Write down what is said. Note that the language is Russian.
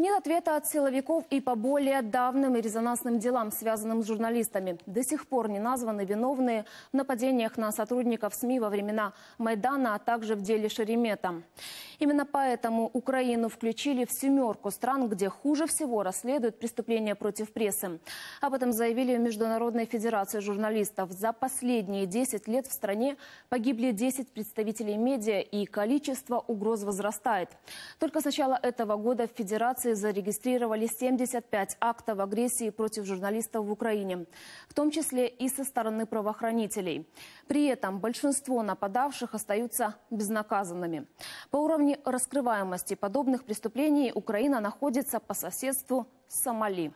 Нет ответа от силовиков и по более давным и резонансным делам, связанным с журналистами. До сих пор не названы виновные в нападениях на сотрудников СМИ во времена Майдана, а также в деле Шеремета. Именно поэтому Украину включили в семерку стран, где хуже всего расследуют преступления против прессы. Об этом заявили в Международной Федерации журналистов. За последние 10 лет в стране погибли 10 представителей медиа и количество угроз возрастает. Только с начала этого года в Федерации полиции зарегистрировали 75 актов агрессии против журналистов в Украине, в том числе и со стороны правоохранителей. При этом большинство нападавших остаются безнаказанными. По уровню раскрываемости подобных преступлений Украина находится по соседству с Сомали.